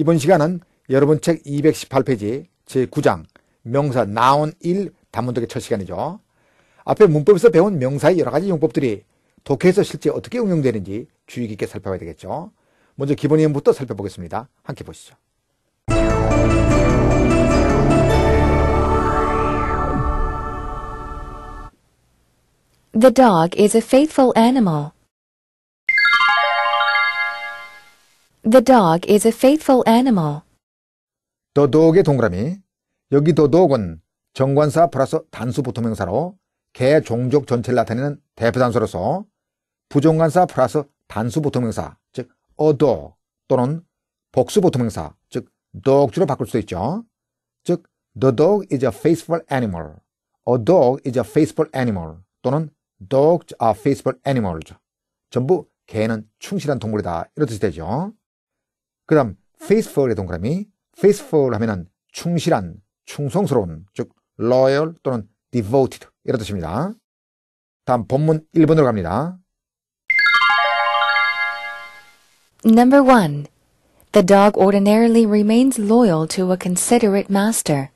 이번 시간은 여러분 책 218페이지 제9장 명사 나온 1 단문독의 첫 시간이죠. 앞에 문법에서 배운 명사의 여러 가지 용법들이 독해에서 실제 어떻게 응용되는지 주의 깊게 살펴봐야 되겠죠. 먼저 기본 내용부터 살펴보겠습니다. 함께 보시죠. The dog is a faithful animal. 더독의 동그라미. 여기 더독은 정관사 플러스 단수 보통명사로 개 종족 전체를 나타내는 대표단서로서 부정관사 플러스 단수 보통명사, 즉 어도 또는 복수 보통명사, 즉 독주로 바꿀 수도 있죠. 즉 The dog is a faithful animal. A dog is a faithful animal. 또는 dogs are faithful animals. 전부 개는 충실한 동물이다. 이런 뜻이 되죠. 그 다음 faithful의 동그라미 faithful 하면은 충실한, 충성스러운 즉 loyal 또는 devoted 이런 뜻입니다. 다음 본문 1번으로 갑니다. Number 1. The dog ordinarily remains loyal to a considerate master.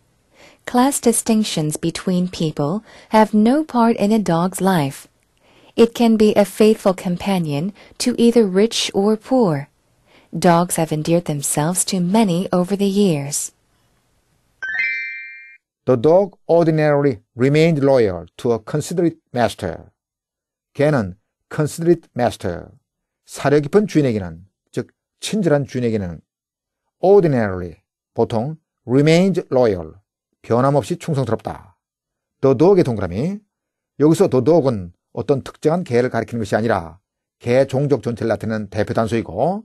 Class distinctions between people have no part in a dog's life. It can be a faithful companion to either rich or poor. Dogs have endeared themselves to many over the years. The dog ordinarily remained loyal to a considerate master. 개는 considerate master, 사려 깊은 주인에게는, 즉 친절한 주인에게는 ordinarily, 보통 remained loyal, 변함없이 충성스럽다. The dog의 동그라미, 여기서 the dog은 어떤 특정한 개를 가리키는 것이 아니라 개 종족 전체를 나타내는 대표 단수이고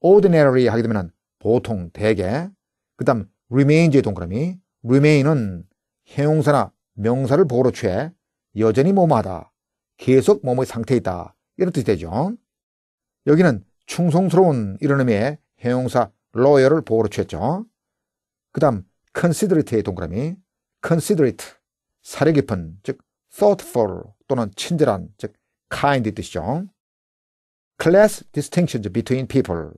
ordinary 하게 되면 보통, 대개. 그 다음 remain의 동그라미. remain은 형용사나 명사를 보호로 취해 여전히 뭐뭐하다. 계속 뭐뭐의 상태에 있다. 이런 뜻이 되죠. 여기는 충성스러운 이런 의미의 형용사 loyal을 보호로 취했죠. 그 다음 considerate의 동그라미. considerate. 사려 깊은, 즉 thoughtful 또는 친절한, 즉 k i n d 뜻이죠. class distinctions between people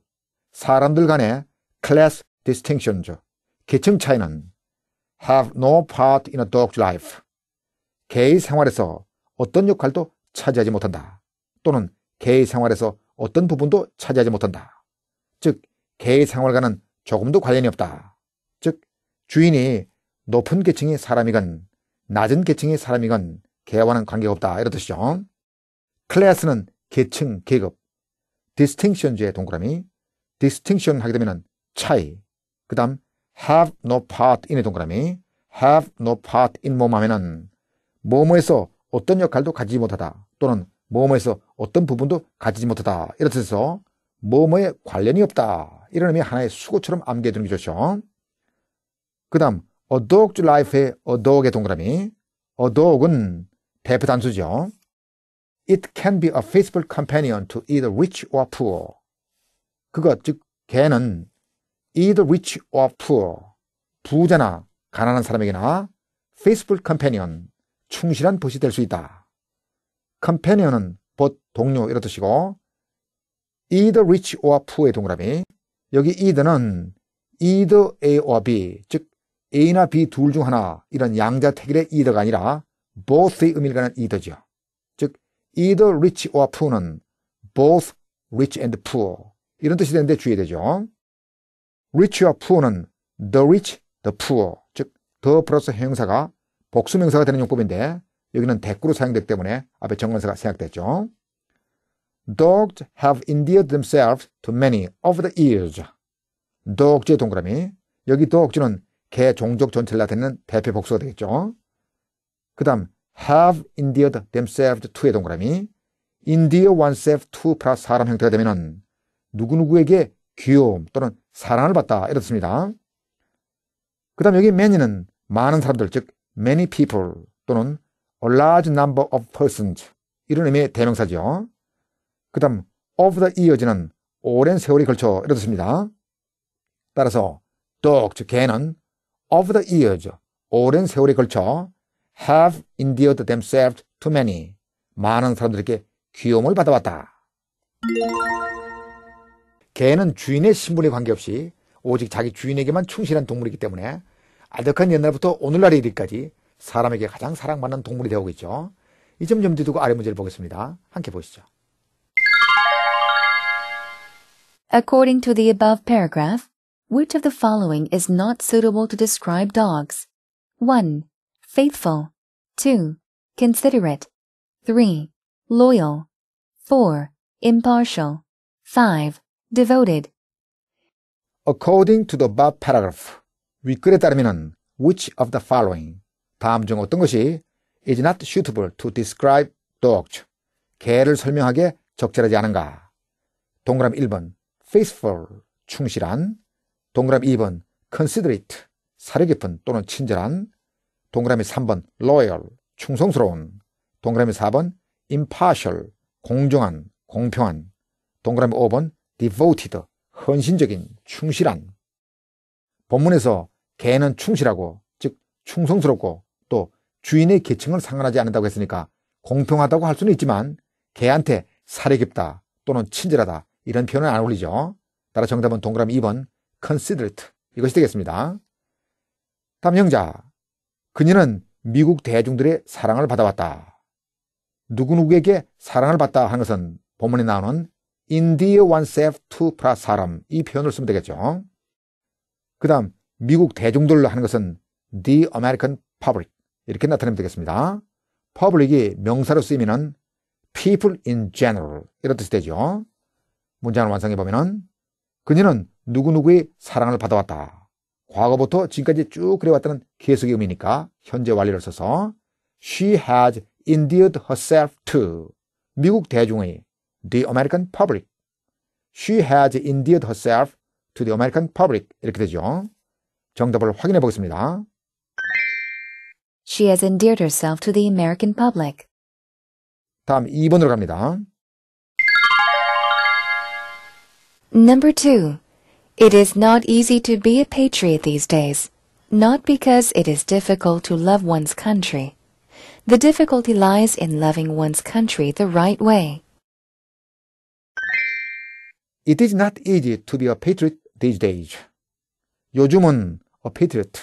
사람들 간의 class distinction죠. 계층 차이는 have no part in a dog's life. 개의 생활에서 어떤 역할도 차지하지 못한다. 또는 개의 생활에서 어떤 부분도 차지하지 못한다. 즉, 개의 생활과는 조금도 관련이 없다. 즉, 주인이 높은 계층의 사람이건 낮은 계층의 사람이건 개와는 관계가 없다. 이런 뜻이죠. 클래스는 계층, 계급, 디스팅션주의 동그라미, distinction 하게 되면 차이. 그 다음 have no part in의 동그라미. have no part in 뭐 뭐 하면은 뭐뭐에서 어떤 역할도 가지지 못하다. 또는 뭐뭐에서 어떤 부분도 가지지 못하다. 이렇듯 해서 뭐뭐에 관련이 없다. 이런 의미 하나의 수고처럼 암기해 두는 게 좋죠. 그 다음 a dog to life의 a dog의 동그라미. a dog은 대표 단수죠. It can be a faithful companion to either rich or poor. 그것 즉 개는 either rich or poor 부자나 가난한 사람에게나 faithful companion 충실한 벗이 될 수 있다. companion은 벗 동료 이런 뜻이고 either rich or poor의 동그라미 여기 either는 either A or B 즉 A나 B 둘 중 하나 이런 양자 태길의 either가 아니라 both의 의미를 가는 either죠. 즉 either rich or poor는 both rich and poor 이런 뜻이 되는데 주의되죠. rich와 poor는 the rich, the poor 즉 the 플러스 형용사가 복수명사가 되는 용법인데 여기는 대꾸로 사용되기 때문에 앞에 정관사가 생략됐죠. Dogs have endeared themselves to many of the years. Dogs의 동그라미. 여기 dogs는 개 종족 전체를 나타내는 대표 복수가 되겠죠. 그 다음 have endeared themselves to의 동그라미. endear oneself to 플러스 사람 형태가 되면은 누구누구에게 귀여움 또는 사랑을 받다 이렇습니다. 그 다음 여기 many는 많은 사람들 즉 many people 또는 a large number of persons 이런 의미의 대명사죠. 그 다음 of the years는 오랜 세월이 걸쳐 이렇습니다. 따라서 dog 즉 개는 of the years 오랜 세월이 걸쳐 have endeared themselves to many 많은 사람들에게 귀여움을 받아왔다. 개는 주인의 신분에 관계없이 오직 자기 주인에게만 충실한 동물이기 때문에 아득한 옛날부터 오늘날의 일까지 사람에게 가장 사랑받는 동물이 되고 있죠. 이점 염두에 두고 아래 문제를 보겠습니다. 함께 보시죠. According to the above paragraph, which of the following is not suitable to describe dogs? 1. Faithful 2. Considerate 3. Loyal 4. Impartial 5. devoted. According to the above paragraph, 위글에 따르면 which of the following 다음 중 어떤 것이 is not suitable to describe dogs 개를 설명하기에 적절하지 않은가? 동그라미 1번 faithful 충실한 동그라미 2번 considerate 사려 깊은 또는 친절한 동그라미 3번 loyal 충성스러운 동그라미 4번 impartial 공정한 공평한 동그라미 5번 devoted, 헌신적인, 충실한. 본문에서 개는 충실하고, 즉 충성스럽고 또 주인의 계층을 상관하지 않는다고 했으니까 공평하다고 할 수는 있지만 개한테 살려 깊다 또는 친절하다 이런 표현은 안 어울리죠. 따라 정답은 동그라미 2번 considerate 이것이 되겠습니다. 다음 형자 그녀는 미국 대중들의 사랑을 받아왔다. 누구누구에게 사랑을 받다 하는 것은 본문에 나오는 인디 d 원 a r o n e 사람 이 표현을 쓰면 되겠죠. 그 다음 미국 대중들로 하는 것은 the American public 이렇게 나타내면 되겠습니다. public이 명사로 쓰이면은 people in general 이런 뜻이 되죠. 문장을 완성해 보면 그녀는 누구누구의 사랑을 받아왔다. 과거부터 지금까지 쭉 그래왔다는 계속의 의미니까 현재 완료를 써서 she has endeared herself to 미국 대중의 the American public. She has endeared herself to the American public. 이렇게 되죠. 정답을 확인해 보겠습니다. She has endeared herself to the American public. 다음 2번으로 갑니다. Number 2. It is not easy to be a patriot these days. Not because it is difficult to love one's country. The difficulty lies in loving one's country the right way. It is not easy to be a patriot these days. 요즘은 a patriot,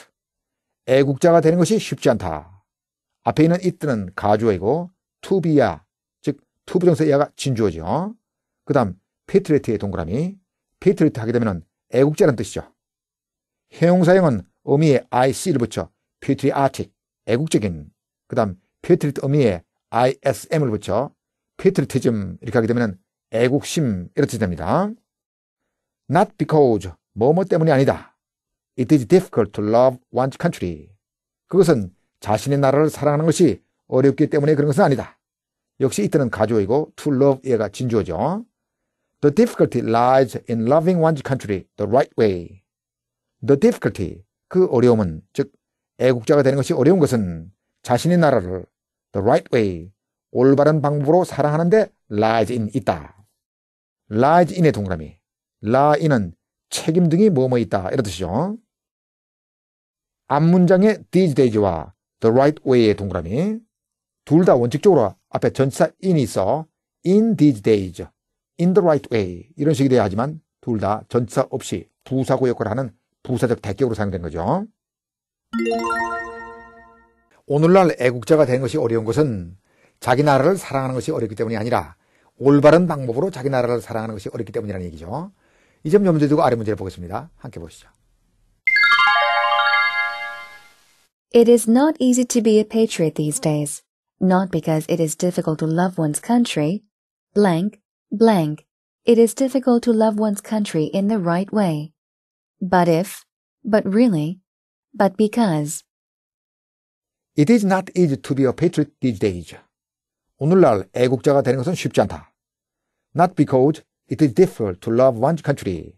애국자가 되는 것이 쉽지 않다. 앞에 있는 it는 가주어이고 to be야, 즉 to be 정사 야가 진주어죠. 그 다음 patriot의 동그라미, patriot 하게 되면 애국자란 뜻이죠. 형용사형은 의미에 IC를 붙여 patriotic, 애국적인, 그 다음 patriot 의미에 ISM을 붙여 patriotism 이렇게 하게 되면 애국심 이렇게 됩니다. Not because 뭐뭐 때문이 아니다. It is difficult to love one's country. 그것은 자신의 나라를 사랑하는 것이 어렵기 때문에 그런 것은 아니다. 역시 이때는 가조이고 to love 얘가 진주어죠. The difficulty lies in loving one's country the right way. The difficulty 그 어려움은 즉 애국자가 되는 것이 어려운 것은 자신의 나라를 the right way 올바른 방법으로 사랑하는데 lies in 있다. l a r 의 동그라미. 라인은 책임 등이 뭐뭐 있다. 이런 뜻이죠. 앞 문장의 these days와 the right way의 동그라미. 둘 다 원칙적으로 앞에 전치사 in이 있어 in these days, in the right way 이런 식이 돼야 하지만 둘 다 전치사 없이 부사고 역할을 하는 부사적 대격으로 사용된 거죠. 오늘날 애국자가 된 것이 어려운 것은 자기 나라를 사랑하는 것이 어렵기 때문이 아니라 올바른 방법으로 자기 나라를 사랑하는 것이 어렵기 때문이라는 얘기죠. 염두에 두고 아래 문제를 보겠습니다. 함께 보시죠. It is not easy to be a patriot these days. Not because it is difficult to love one's country. Blank, blank. It is difficult to love one's country in the right way. But if, but really, but because. It is not easy to be a patriot these days. 오늘날 애국자가 되는 것은 쉽지 않다. Not because it is difficult to love one's country.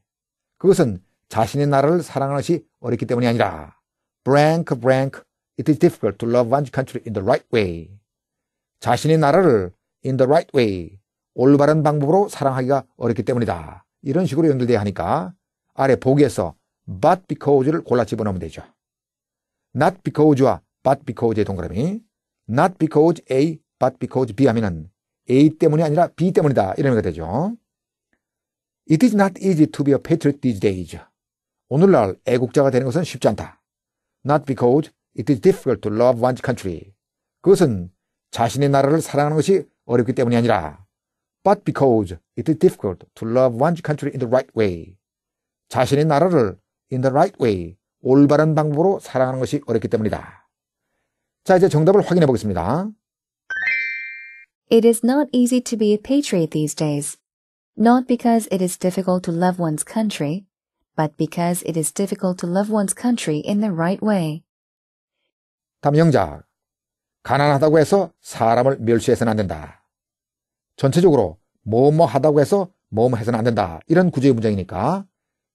그것은 자신의 나라를 사랑하는 것이 어렵기 때문이 아니라 blank blank it is difficult to love one's country in the right way. 자신의 나라를 in the right way 올바른 방법으로 사랑하기가 어렵기 때문이다. 이런 식으로 연결돼야 하니까 아래 보기에서 but because를 골라 집어넣으면 되죠. not because와 but because의 동그라미 not because A but because B 하면은 A 때문이 아니라 B 때문이다. 이러면 되죠. It is not easy to be a patriot these days. 오늘날 애국자가 되는 것은 쉽지 않다. Not because it is difficult to love one's country. 그것은 자신의 나라를 사랑하는 것이 어렵기 때문이 아니라 but because it is difficult to love one's country in the right way. 자신의 나라를 in the right way, 올바른 방법으로 사랑하는 것이 어렵기 때문이다. 자, 이제 정답을 확인해 보겠습니다. It is not easy to be a patriot these days. Not because it is difficult to love one's country, but because it is difficult to love one's country in the right way. 감영작. 가난하다고 해서 사람을 멸시해서는 안 된다. 전체적으로 뭐 뭐 하다고 해서 뭐 뭐 해서는 안 된다. 이런 구조의 문장이니까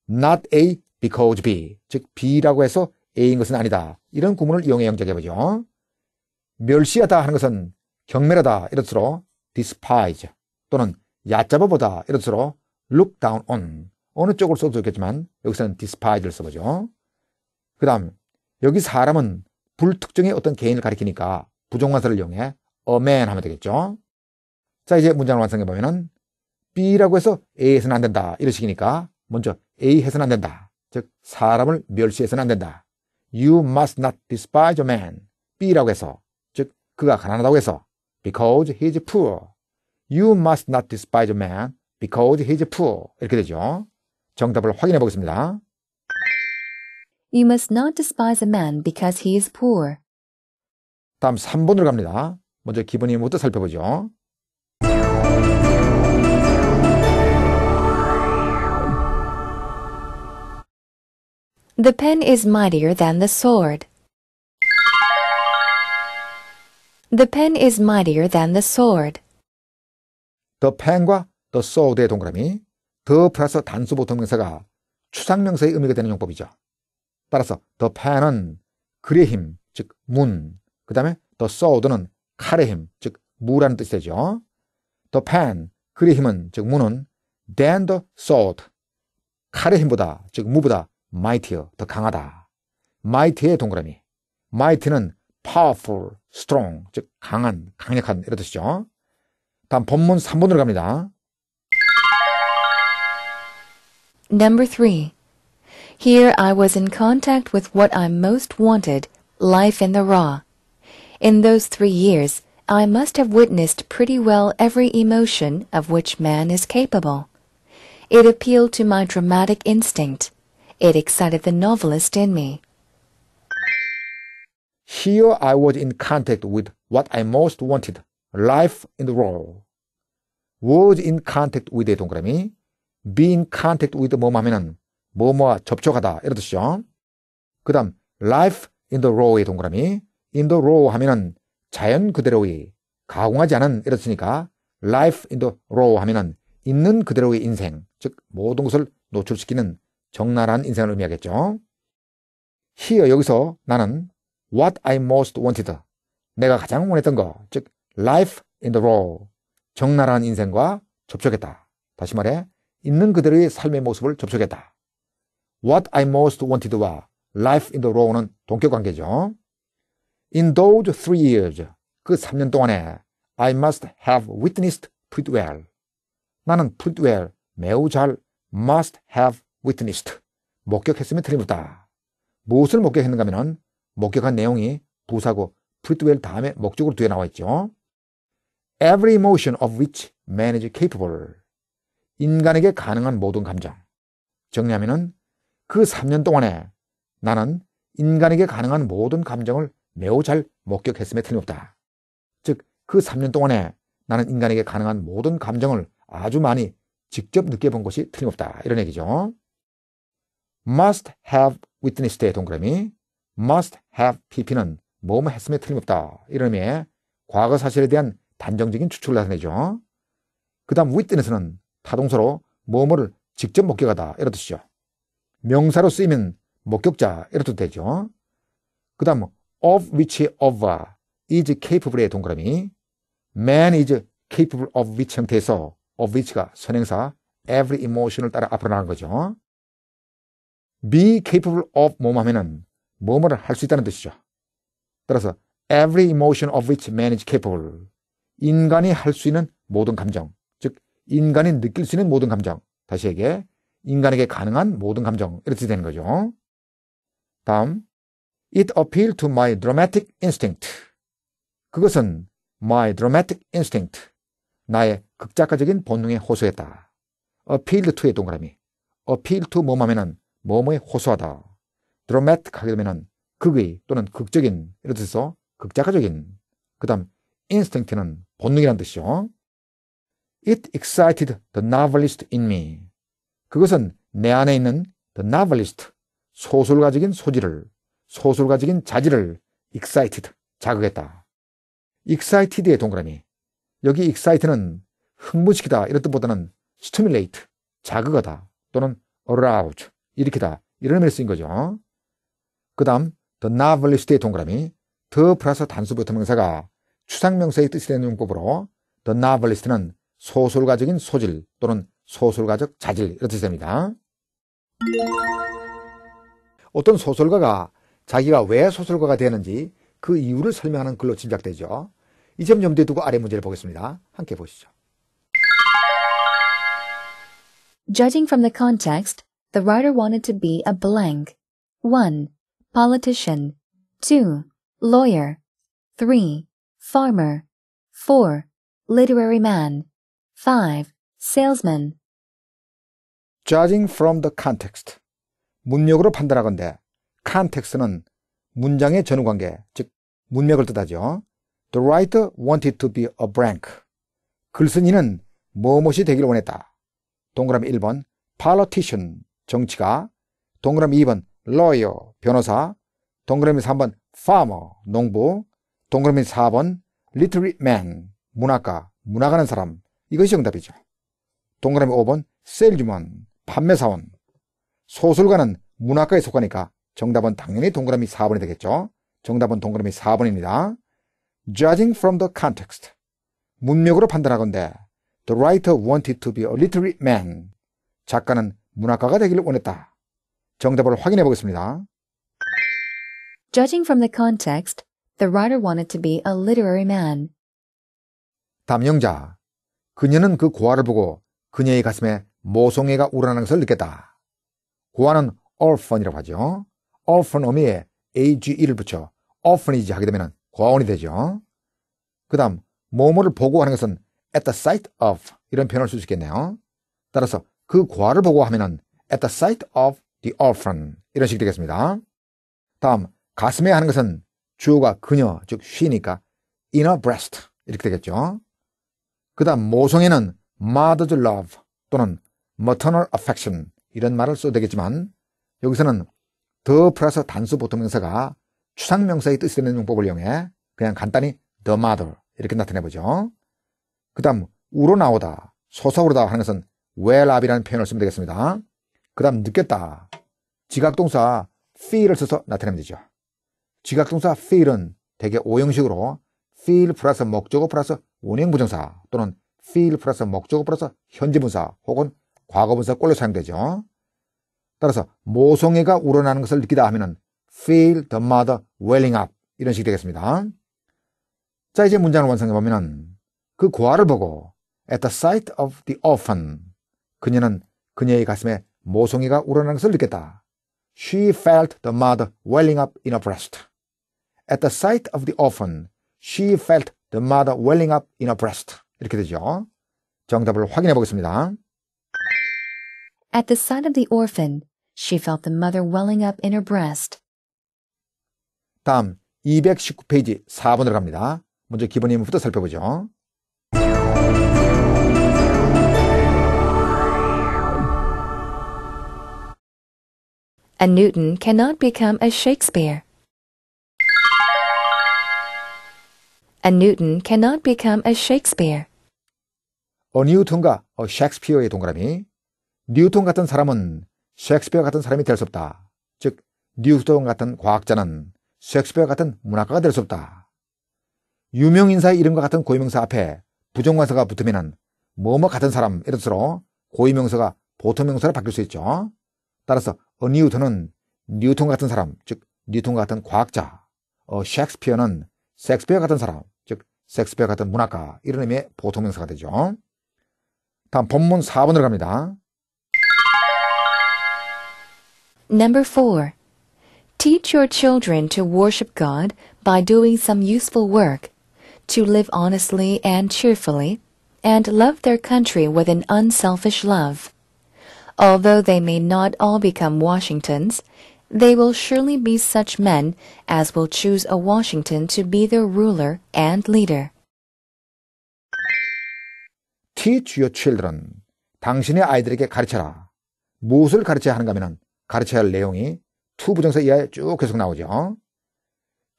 not A because B 즉 B라고 해서 A인 것은 아니다. 이런 구문을 이용해 영작해보죠. 멸시하다 하는 것은 경멸하다 이런 뜻으로 despise 또는 얕잡아보다 이런 뜻으로 look down on 어느 쪽으로 써도 좋겠지만 여기서는 despise를 써보죠. 그 다음 여기 사람은 불특정의 어떤 개인을 가리키니까 부정관사를 이용해 a man 하면 되겠죠. 자 이제 문장을 완성해보면 은 B라고 해서 A 에서는안 된다 이런 식이니까 먼저 A 해서는 안 된다 즉 사람을 멸시해서는 안 된다 You must not despise a man B라고 해서 즉 그가 가난하다고 해서 because he is poor. You must not despise a man because he is poor. 이렇게 되죠. 정답을 확인해 보겠습니다. You must not despise a man because he is poor. 다음 3번으로 갑니다. 먼저 기본이부터 살펴보죠. The pen is mightier than the sword. The pen is mightier than the sword. The pen과 the sword의 동그라미, the 플러스 단수 보통 명사가 추상명사의 의미가 되는 용법이죠. 따라서 the pen은 글의 힘, 즉 문, 그 다음에 the sword는 칼의 힘, 즉 무라는 뜻이 되죠. the pen, 글의 힘은, 즉 무는 than the sword, 칼의 힘보다, 즉 무보다 mightier, 더 강하다. mighty의 동그라미, mighty는 powerful, strong, 즉 강한, 강력한 이런 뜻이죠. 다음 본문 3번으로 갑니다. Number 3. Here I was in contact with what I most wanted, life in the raw. In those three years, I must have witnessed pretty well every emotion of which man is capable. It appealed to my dramatic instinct. It excited the novelist in me. Here I was in contact with what I most wanted, life in the world. was in contact with 동그라미. be in contact with 뭐뭐 하면은 뭐뭐와 접촉하다 이런 뜻이죠. 그 다음 life in the raw의 동그라미 in the raw 하면은 자연 그대로의 가공하지 않은 이런 뜻이니까 life in the raw 하면은 있는 그대로의 인생 즉 모든 것을 노출시키는 적나라한 인생을 의미하겠죠. here 여기서 나는 what I most wanted. 내가 가장 원했던 거. 즉, life in the raw. 적나라한 인생과 접촉했다. 다시 말해, 있는 그들의 삶의 모습을 접촉했다. What I most wanted와 life in the raw는 동격 관계죠. In those three years, 그 3년 동안에 I must have witnessed pretty well. 나는 pretty well, 매우 잘 must have witnessed. 목격했으면 틀림없다. 무엇을 목격했는가 하면 목격한 내용이 부사고 프리 e 웰 다음에 목적으로 뒤에 나와 있죠. Every emotion of which man is capable. 인간에게 가능한 모든 감정. 정리하면은 그 3년 동안에 나는 인간에게 가능한 모든 감정을 매우 잘 목격했음에 틀림없다. 즉, 그 3년 동안에 나는 인간에게 가능한 모든 감정을 아주 많이 직접 느껴본 것이 틀림없다. 이런 얘기죠. must have witnessed 의 동그라미 must have pp는 뭐뭐 했음에 틀림없다. 이런 의 과거 사실에 대한 단정적인 추측을 나타내죠. 그 다음 w i t n 는 타동사로 뭐뭐를 직접 목격하다. 이런 듯이죠 명사로 쓰이면 목격자. 이런 뜻 되죠. 그 다음 of which o f e r is capable의 동그라미 man is capable of which 형태에서 of which가 선행사 every emotion을 따라 앞으로 나가는 거죠. be capable of 뭐뭐 하면은 뭐뭐를 할 수 있다는 뜻이죠. 따라서 every emotion of which man is capable. 인간이 할 수 있는 모든 감정, 즉 인간이 느낄 수 있는 모든 감정, 다시 얘기해 인간에게 가능한 모든 감정 이렇게 되는 거죠. 다음, it appealed to my dramatic instinct. 그것은 my dramatic instinct, 나의 극작가적인 본능에 호소했다. appealed to의 동그라미, appeal to 뭐뭐면은 뭐뭐에 호소하다. 드라마틱 하게 되면 극의 또는 극적인 이런 뜻에서 극작가적인 그 다음 instinct는 본능이란 뜻이요 It excited the novelist in me. 그것은 내 안에 있는 the novelist, 소설가적인 소질을 소설가적인 자질을 excited, 자극했다. excited의 동그라미. 여기 excite는 흥분시키다 이런 뜻보다는 stimulate, 자극하다 또는 arouse, 이렇게다 이런 의미를 쓰인 거죠. 그 다음 the novelist의 동그라미 the 플러스 단수 부터 명사가 추상명사의 뜻이 되는 용법으로 the novelist는 소설가적인 소질 또는 소설가적 자질 이런 뜻이 됩니다. 어떤 소설가가 자기가 왜 소설가가 되는지 그 이유를 설명하는 글로 짐작되죠. 이 점 염두에 두고 아래 문제를 보겠습니다. 함께 보시죠. Judging from the context, the writer wanted to be a blank. 1. politician. 2. lawyer. 3. farmer. 4. literary man. 5. salesman. judging from the context. 문역으로 판단하건대 t e x t 는 문장의 전후관계, 즉 문맥을 뜻하죠. The writer wanted to be a blank. 글쓴이는 뭐뭇이 되기를 원했다. 동그라미 1번 politician 정치가 동그라미 2번 lawyer 변호사, 동그라미 3번 farmer, 농부, 동그라미 4번 literary man, 문학가, 문학하는 사람. 이것이 정답이죠. 동그라미 5번 salesman, 판매사원. 소설가는 문학가에 속하니까 정답은 당연히 동그라미 4번이 되겠죠. 정답은 동그라미 4번입니다. Judging from the context. 문맥으로 판단하건대 The writer wanted to be a literary man. 작가는 문학가가 되기를 원했다. 정답을 확인해 보겠습니다. Judging from the context, the writer wanted to be a literary man. 담영자, 그녀는 그 고아를 보고 그녀의 가슴에 모성애가 우러나는 것을 느꼈다. 고아는 orphan이라고 하죠. orphan 어미에 age를 붙여 orphanage 하게 되면 고아원이 되죠. 그 다음, 뭐뭐를 보고 하는 것은 at the sight of 이런 표현을 쓸 수 있겠네요. 따라서 그 고아를 보고 하면은 at the sight of the orphan 이런 식이 되겠습니다. 다음, 가슴에 하는 것은 주어가 그녀, 즉 she니까 inner breast 이렇게 되겠죠. 그 다음 모성에는 mother's love 또는 maternal affection 이런 말을 써도 되겠지만 여기서는 더 플러스 단수 보통명사가 추상명사의 뜻이 되는 용법을 이용해 그냥 간단히 the mother 이렇게 나타내보죠. 그 다음 우러나오다, 소아오르다 하는 것은 well up이라는 표현을 쓰면 되겠습니다. 그 다음 느꼈다, 지각동사 feel을 써서 나타내면 되죠. 지각동사 feel은 대개 오형식으로 feel 플러스 목적어 플러스 운행 부정사 또는 feel 플러스 목적어 플러스 현지분사 혹은 과거분사 꼴로 사용되죠. 따라서 모성애가 우러나는 것을 느끼다 하면은 feel the mother welling up 이런 식이 되겠습니다. 자 이제 문장을 완성해 보면은 그 고아를 보고 at the sight of the orphan 그녀는 그녀의 가슴에 모성애가 우러나는 것을 느꼈다. She felt the mother welling up in her breast. At the sight of the orphan, she felt the mother welling up in her breast. 이렇게 되죠. 정답을 확인해 보겠습니다. At the sight of the orphan, she felt the mother welling up in her breast. 다음 219페이지 4번으로 갑니다. 먼저 기본 예문부터 살펴보죠. A Newton cannot become a Shakespeare. A Newton cannot become a Shakespeare. 어 뉴턴과 어 셰익스피어의 동그라미. 뉴턴 같은 사람은 셰익스피어 같은 사람이 될 수 없다. 즉 뉴턴 같은 과학자는 셰익스피어 같은 문학가가 될 수 없다. 유명 인사의 이름과 같은 고유명사 앞에 부정관사가 붙으면 뭐뭐 같은 사람 이런 뜻으로 고유명사가 보통명사로 바뀔 수 있죠. 따라서 어 뉴턴은 뉴턴 같은 사람, 즉 뉴턴 같은 과학자, 어 셰익스피어는 셰익스피어 같은 사람, 섹스피어 같은 문학가 이런 의미의 보통명사가 되죠. 다음 본문 4번으로 갑니다. Number 4. Teach your children to worship God by doing some useful work, to live honestly and cheerfully, and love their country with an unselfish love. Although they may not all become Washingtons, They will surely be such men as will choose a Washington to be their ruler and leader. Teach your children. 당신의 아이들에게 가르쳐라. 무엇을 가르쳐야 하는가 하면 가르쳐야 할 내용이 to 부정사 이하에 쭉 계속 나오죠.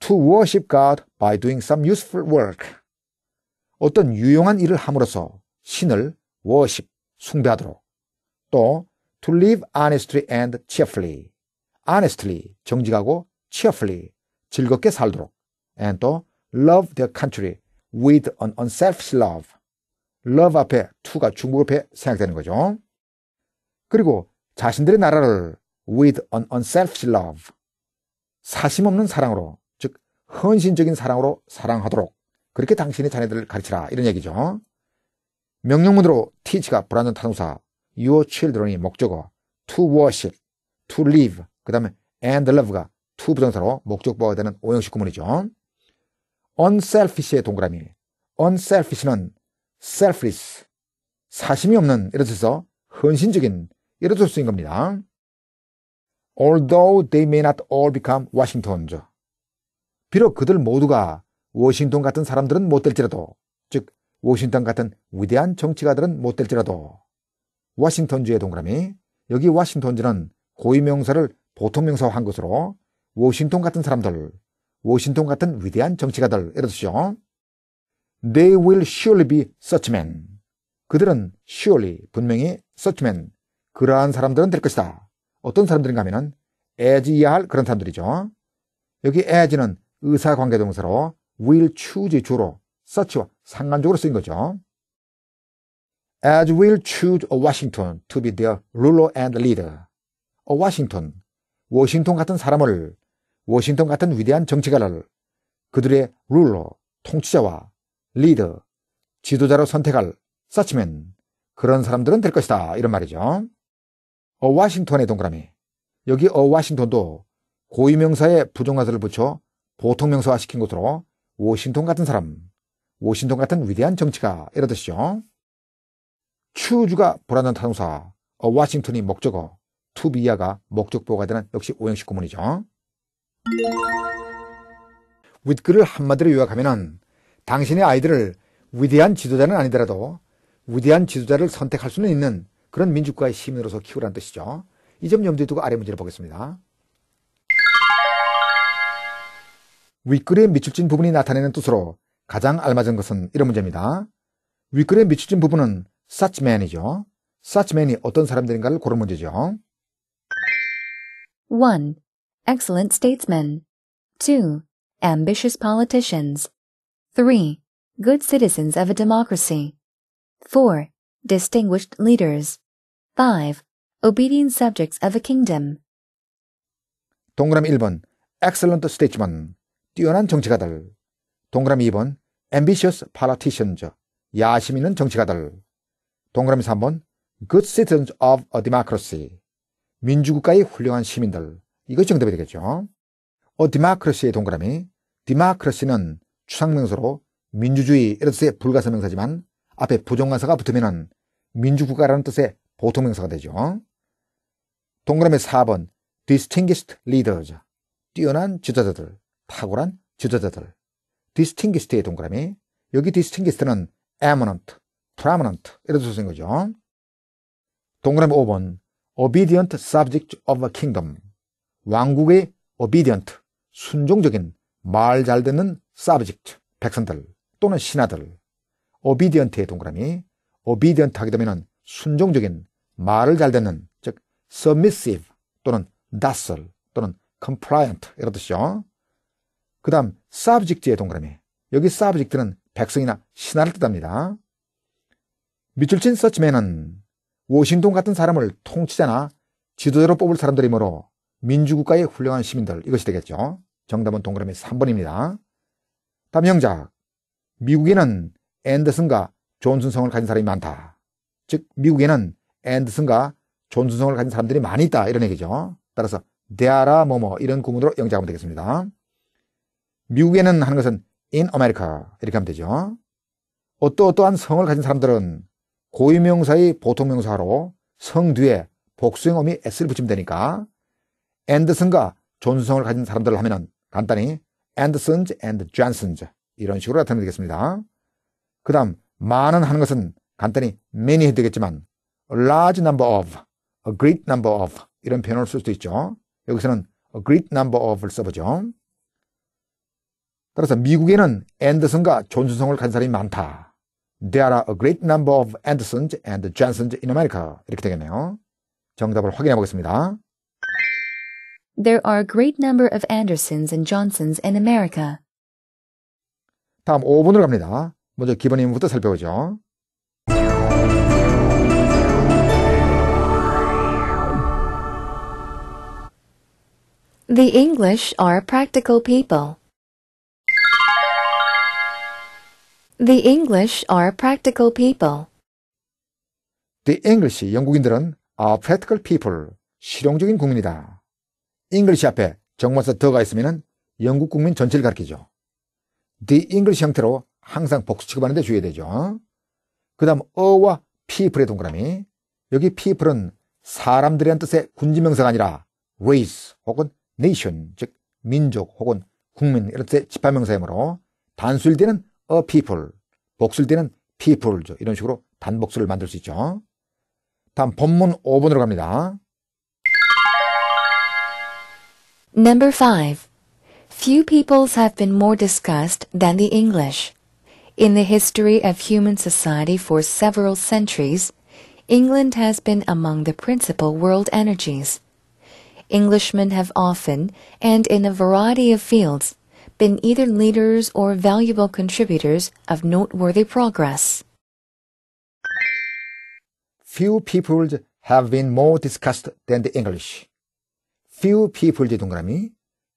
To worship God by doing some useful work. 어떤 유용한 일을 함으로써 신을 worship, 숭배하도록. 또 to live honestly and cheerfully. honestly 정직하고 cheerfully 즐겁게 살도록 and 또 love their country with an unselfish love love 앞에 to가 중국어에 생각되는 거죠. 그리고 자신들의 나라를 with an unselfish love 사심없는 사랑으로 즉 헌신적인 사랑으로 사랑하도록 그렇게 당신이 자네들을 가르치라 이런 얘기죠. 명령문으로 teach가 불완전 타동사 your children이 목적어 to worship, to live, 그 다음에 and love가 to 부정사로 목적보가 되는 오형식 구문이죠. unselfish의 동그라미. unselfish는 selfless, 사심이 없는 이런 뜻에서 헌신적인 이런 뜻을 쓰인 겁니다. Although they may not all become Washington. 비록 그들 모두가 워싱턴 같은 사람들은 못 될지라도, 즉 워싱턴 같은 위대한 정치가들은 못 될지라도, 워싱턴주의 동그라미, 여기 워싱턴주는 고위명사를 보통 명사화한 것으로 워싱턴 같은 사람들, 워싱턴 같은 위대한 정치가들 예를 들시죠. They will surely be such men. 그들은 surely 분명히 such men 그러한 사람들은 될 것이다. 어떤 사람들인가 하면은 as 이할 그런 사람들이죠. 여기 as는 의사관계동사로 will choose 주로 such와 상관적으로 쓰인 거죠. As will choose a Washington to be their ruler and leader. A Washington 워싱턴 같은 사람을, 워싱턴 같은 위대한 정치가를 그들의 룰러, 통치자와 리더, 지도자로 선택할 서치맨, 그런 사람들은 될 것이다. 이런 말이죠. 어 워싱턴의 동그라미. 여기 어 워싱턴도 고유명사에 부정가사를 붙여 보통 명사화 시킨 것으로 워싱턴 같은 사람, 워싱턴 같은 위대한 정치가 이러듯이죠. 추주가 불안한 타동사, 어 워싱턴이 목적어, 투비아가 목적보가 호 되는 역시 오형식 구문이죠. 윗글을 한마디로 요약하면 은 당신의 아이들을 위대한 지도자는 아니더라도 위대한 지도자를 선택할 수는 있는 그런 민주국가의 시민으로서 키우라는 뜻이죠. 이 점 염두에 두고 아래 문제를 보겠습니다. 윗글의미축진 부분이 나타내는 뜻으로 가장 알맞은 것은 이런 문제입니다. 윗글의미축진 부분은 such man이죠. such man이 어떤 사람들인가를 고른 문제죠. 1. Excellent statesmen. 2. Ambitious politicians. 3. Good citizens of a democracy. 4. Distinguished leaders. 5. Obedient subjects of a kingdom. 동그라미 1번 Excellent statesmen, 뛰어난 정치가들 동그라미 2번 Ambitious politicians 야심 있는 정치가들 동그라미 3번 Good citizens of a democracy 민주국가의 훌륭한 시민들. 이것이 정답이 되겠죠. 어 디마크러시의 동그라미. 디마크러시는 추상명사로 민주주의 이런 뜻의 불가사 명사지만 앞에 부정관사가 붙으면 민주국가라는 뜻의 보통 명사가 되죠. 동그라미 4번 distinguished leaders 뛰어난 지도자들, 탁월한 지도자들 distinguished의 동그라미 여기 distinguished는 eminent, prominent 이런 뜻인 거죠. 동그라미 5번 obedient subject of a kingdom. 왕국의 obedient, 순종적인, 말 잘 듣는 subject, 백성들 또는 신하들. obedient의 동그라미, obedient 하게 되면 순종적인, 말을 잘 듣는, 즉 submissive 또는 docile 또는 compliant 이런 뜻이죠. 그 다음 subject의 동그라미. 여기 subject는 백성이나 신하를 뜻합니다. 밑줄 친 서치맨은 워싱턴 같은 사람을 통치자나 지도자로 뽑을 사람들이므로 민주국가의 훌륭한 시민들 이것이 되겠죠. 정답은 동그라미 3번입니다. 다음 영작 미국에는 앤더슨과 존슨성을 가진 사람이 많다. 즉 미국에는 앤더슨과 존슨성을 가진 사람들이 많이 있다 이런 얘기죠. 따라서 데아라 뭐뭐 이런 구문으로 영작하면 되겠습니다. 미국에는 하는 것은 in America 이렇게 하면 되죠. 어떠어떠한 성을 가진 사람들은 고유명사의 보통명사로 성 뒤에 복수형음이 s를 붙이면 되니까 앤더슨과 존슨을 가진 사람들을 하면은 간단히 앤더슨즈 앤드 존슨즈 이런 식으로 나타내겠습니다. 그 다음 많은 하는 것은 간단히 many 해도 되겠지만 large number of, a great number of 이런 표현을 쓸 수도 있죠. 여기서는 a great number of를 써보죠. 따라서 미국에는 앤더슨과 존슨성을 가진 사람이 많다. There are a great number of Andersons and Johnsons in America. 이렇게 되겠네요. 정답을 확인해 보겠습니다. There are a great number of Andersons and Johnsons in America. 다음 5번으로 갑니다. 먼저 기본 인문부터 살펴보죠. The English are practical people. The English are practical people. The English, 영국인들은 are practical people, 실용적인 국민이다. English 앞에 정관사 더가 있으면 영국 국민 전체를 가리키죠. The English 형태로 항상 복수 취급하는 데 주의해야 되죠. 그 다음 어와 people의 동그라미. 여기 people은 사람들이란 뜻의 군지명사가 아니라 race 혹은 nation, 즉 민족 혹은 국민 이런 뜻의 집합명사이므로 단수일 때는 a people. 복수일 때는 people죠. 이런 식으로 단복수를 만들 수 있죠. 다음 본문 5번으로 갑니다. Number 5. Few peoples have been more discussed than the English. In the history of human society for several centuries, England has been among the principal world energies. Englishmen have often, and in a variety of fields, been either leaders or valuable contributors of noteworthy progress. Few peoples have been more discussed than the English. Few peoples 동그라미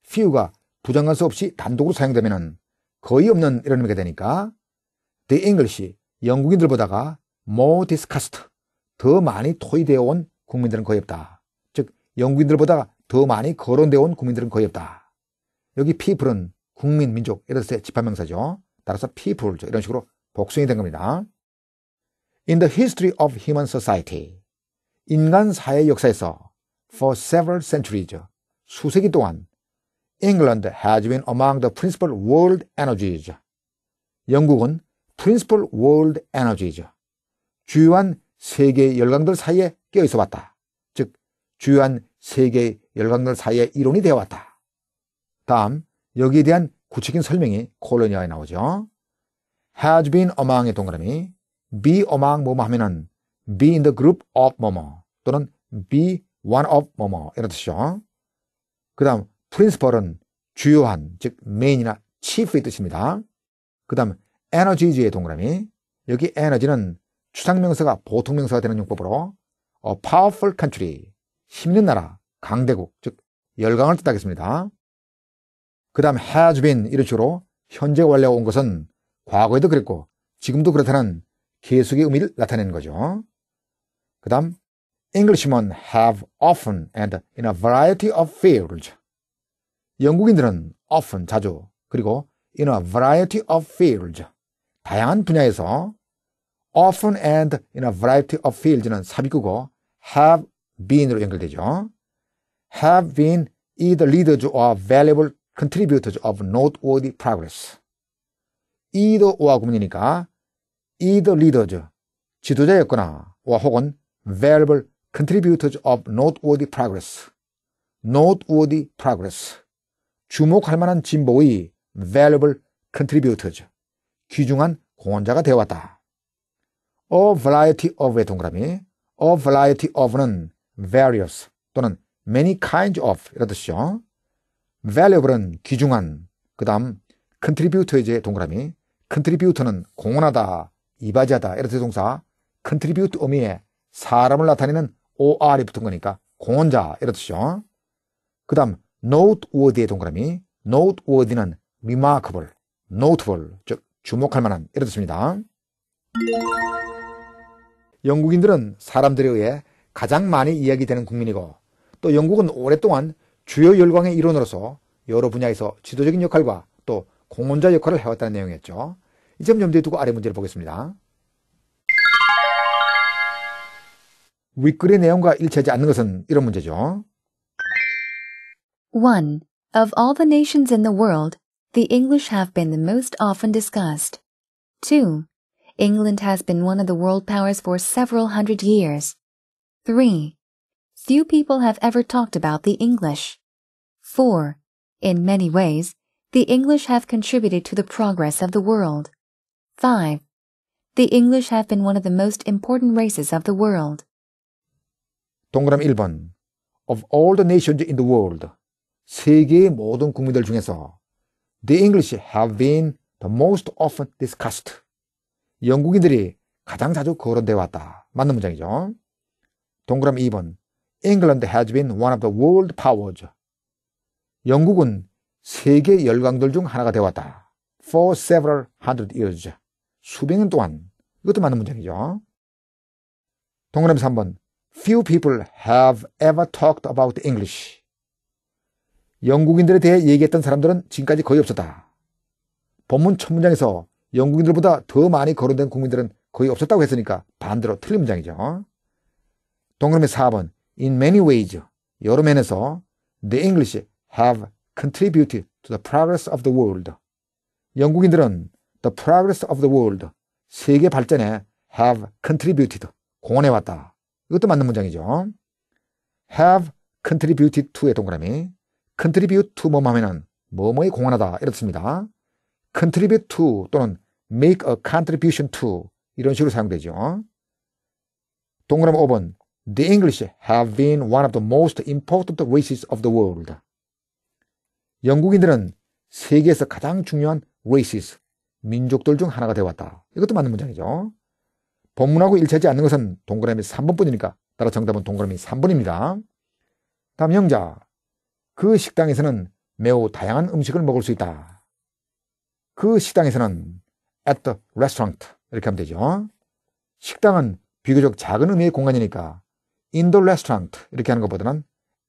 few가 부정관수 없이 단독으로 사용되면 거의 없는 이런 의미가 되니까 the English 영국인들보다가 more discussed 더 많이 토의되어 온 국민들은 거의 없다. 즉 영국인들보다 더 많이 거론되어 온 국민들은 거의 없다. 여기 people은 국민, 민족 이렇게 집합명사죠. 따라서 people 이런 식으로 복수인이 된 겁니다. In the history of human society 인간 사회 역사에서 for several centuries 수세기 동안 England has been among the principal world energies 영국은 principal world energies 주요한 세계 열강들 사이에 끼어 있어 왔다. 즉 주요한 세계 열강들 사이에 이론이 되어 왔다. 다음 여기에 대한 구체적인 설명이 콜로니아에 나오죠. has been among의 동그라미 be among 뭐뭐 하면은 be in the group of 뭐뭐 또는 be one of 뭐뭐 이런 뜻이죠. 그 다음 principal은 주요한 즉 main이나 chief의 뜻입니다. 그 다음 energy의 동그라미 여기 에너지는 추상명사가 보통명사가 되는 용법으로 a powerful country 힘있는 나라 강대국 즉 열강을 뜻하겠습니다. 그 다음 has been 이런 식으로 현재 완료가 온 것은 과거에도 그랬고 지금도 그렇다는 계속의 의미를 나타내는 거죠. 그 다음 Englishmen have often and in a variety of fields 영국인들은 often 자주 그리고 in a variety of fields 다양한 분야에서 often and in a variety of fields는 삽입구고 have been으로 연결되죠. have been either leaders or valuable contributors of noteworthy progress. either o 구문이니까 either leaders, 지도자였거나 와 혹은 variable contributors of noteworthy progress, noteworthy progress, 주목할 만한 진보의 valuable contributors, 귀중한 공헌자가 되어왔다. a variety of의 동그라미, a variety of는 various 또는 many kinds of 이런 뜻이죠. valuable은 귀중한, 그 다음 contributor의 제 동그라미, contributor는 공헌하다, 이바지하다, 이르트 동사, contribute 어미에 사람을 나타내는 or이 붙은 거니까 공헌자, 이런 뜻이죠. 그 다음 noteworthy의 동그라미, noteworthy는 remarkable, notable, 즉 주목할 만한, 이런 뜻입니다. 영국인들은 사람들에 의해 가장 많이 이야기되는 국민이고 또 영국은 오랫동안 주요 열광의 일원으로서 여러 분야에서 지도적인 역할과 또 공헌자 역할을 해왔다는 내용이었죠. 이 점 염두에 두고 아래 문제를 보겠습니다. 윗글의 내용과 일치하지 않는 것은 이런 문제죠. 1. Of all the nations in the world, the English have been the most often discussed. 2. England has been one of the world powers for several hundred years. 3. Few people have ever talked about the English. 4. In many ways, the English have contributed to the progress of the world. 5. The English have been one of the most important races of the world. 동그라미 1번 Of all the nations in the world, 세계의 모든 국민들 중에서 The English have been the most often discussed. 영국인들이 가장 자주 거론되어 왔다. 맞는 문장이죠. 동그라미 2번 England has been one of the world powers. 영국은 세계 열강들 중 하나가 되었다. For several hundred years. 수백 년 동안. 이것도 맞는 문장이죠. 동그라미 3번. Few people have ever talked about English. 영국인들에 대해 얘기했던 사람들은 지금까지 거의 없었다. 본문 첫 문장에서 영국인들보다 더 많이 거론된 국민들은 거의 없었다고 했으니까 반대로 틀린 문장이죠. 동그라미 4번. in many ways, 여러 면에서 the English have contributed to the progress of the world. 영국인들은 the progress of the world, 세계 발전에 have contributed, 공헌해 왔다. 이것도 맞는 문장이죠. have contributed to의 동그라미 contribute to 뭐뭐 하면은 뭐뭐에 공헌하다 이렇습니다. contribute to 또는 make a contribution to 이런 식으로 사용되죠. 동그라미 5번 The English have been one of the most important races of the world. 영국인들은 세계에서 가장 중요한 races, 민족들 중 하나가 되어왔다. 이것도 맞는 문장이죠. 본문하고 일치하지 않는 것은 동그라미 3번뿐이니까 따라 정답은 동그라미 3번입니다. 다음 형자. 그 식당에서는 매우 다양한 음식을 먹을 수 있다. 그 식당에서는 at the restaurant 이렇게 하면 되죠. 식당은 비교적 작은 의미의 공간이니까 in the restaurant 이렇게 하는 것보다는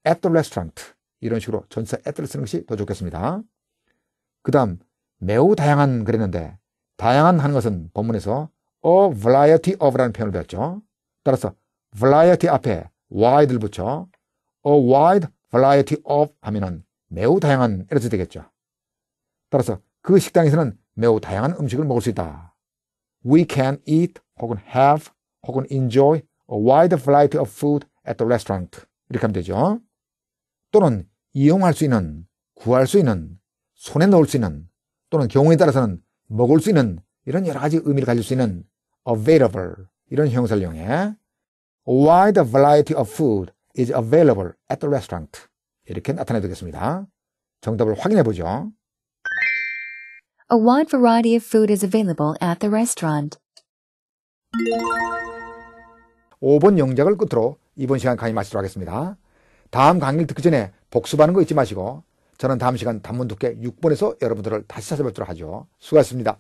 at the restaurant 이런 식으로 전사 at를 쓰는 것이 더 좋겠습니다. 그 다음 매우 다양한 그랬는데 다양한 하는 것은 본문에서 a variety of라는 표현을 배웠죠. 따라서 variety 앞에 wide를 붙여 a wide variety of 하면은 매우 다양한 이렇게 되겠죠. 따라서 그 식당에서는 매우 다양한 음식을 먹을 수 있다. We can eat 혹은 have 혹은 enjoy wide flight of food at the restaurant. 이렇게 하면 되죠. 또는 이용할 수 있는, 구할 수 있는, 손에 넣을 수 있는, 또는 경우에 따라서는 먹을 수 있는 이런 여러 가지 의미를 가질 수 있는 available 이런 형사를 이용해 wide variety of food is available at the restaurant 이렇게 나타내두겠습니다. 정답을 확인해 보죠. A wide variety of food is available at the restaurant. 5번 영작을 끝으로 이번 시간 강의 마치도록 하겠습니다. 다음 강의를 듣기 전에 복습하는 거 잊지 마시고 저는 다음 시간 단문 두께 6번에서 여러분들을 다시 찾아뵙도록 하죠. 수고하셨습니다.